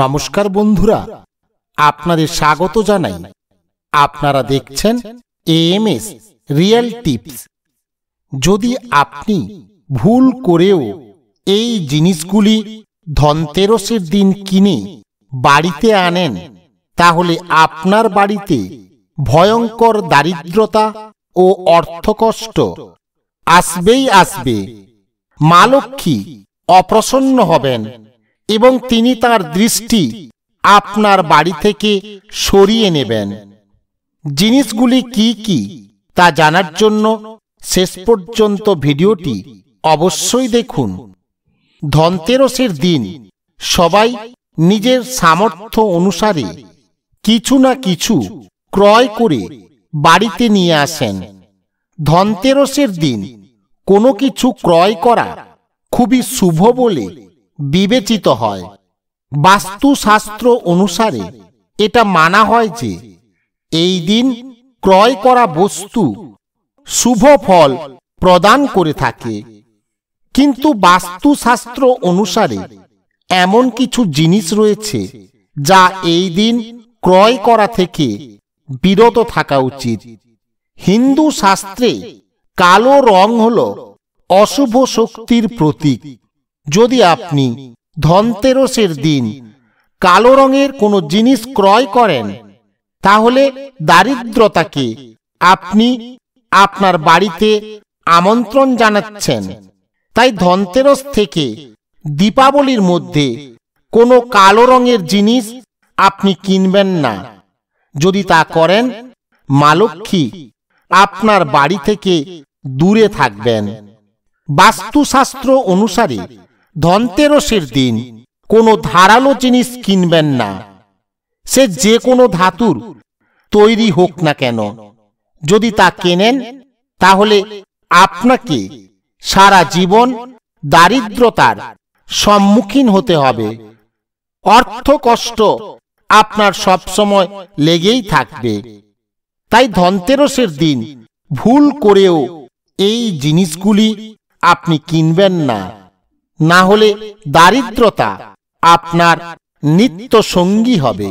নমস্কার বন্ধুরা আপনাদের স্বাগত জানাই আপনারা দেখছেন এএমএস রিয়েল টিপস যদি আপনি ভুল করেও এই জিনিসগুলি ধনতেরসের দিন কিনে বাড়িতে আনেন তাহলে আপনার বাড়িতে ভয়ঙ্কর দারিদ্রতা ও অর্থকষ্ট আসবেই আসবে মা লক্ষ্মী অপ্রসন্ন হবেন এবং তিনি তার দৃষ্টি আপনার বাড়ি থেকে সরিয়ে নেবেন জিনিসগুলি কি কি তা জানার জন্য শেষ পর্যন্ত ভিডিওটি অবশ্যই দেখুন ধনতেরসের দিন সবাই নিজের সামর্থ্য অনুসারে কিছু না কিছু ক্রয় করে বাড়িতে নিয়ে আসেন ধনতেরসের দিন কোনো কিছু ক্রয় করা খুবই শুভ বলে বিবেচিত হয় বাস্তুশাস্ত্র অনুসারে এটা মানা হয় যে এই দিন ক্রয় করা বস্তু শুভ ফল প্রদান করে থাকে কিন্তু বাস্তুশাস্ত্র অনুসারে এমন কিছু জিনিস রয়েছে যা এই দিন ক্রয় করা থেকে বিরত থাকা উচিত হিন্দু শাস্ত্রে কালো রং হল অশুভ শক্তির প্রতীক যদি আপনি ধনতেরসের দিন কালো রঙের কোনো জিনিস ক্রয় করেন তাহলে দারিদ্রতাকে আপনি আপনার বাড়িতে আমন্ত্রণ জানাচ্ছেন তাই ধনতেরস থেকে দীপাবলির মধ্যে কোনো কালো রঙের জিনিস আপনি কিনবেন না যদি তা করেন মালক্ষী আপনার বাড়ি থেকে দূরে থাকবেন বাস্তুশাস্ত্র অনুসারে ধনতেরসের দিন কোনো ধারালো জিনিস কিনবেন না সে যে কোনো ধাতুর তৈরি হোক না কেন যদি তা কেনেন তাহলে আপনাকে সারা জীবন দারিদ্রতার সম্মুখীন হতে হবে অর্থ কষ্ট আপনার সবসময় লেগেই থাকবে তাই ধনতেরসের দিন ভুল করেও এই জিনিসগুলি আপনি কিনবেন না না হলে দারিদ্রতা আপনার নিত্য সঙ্গী হবে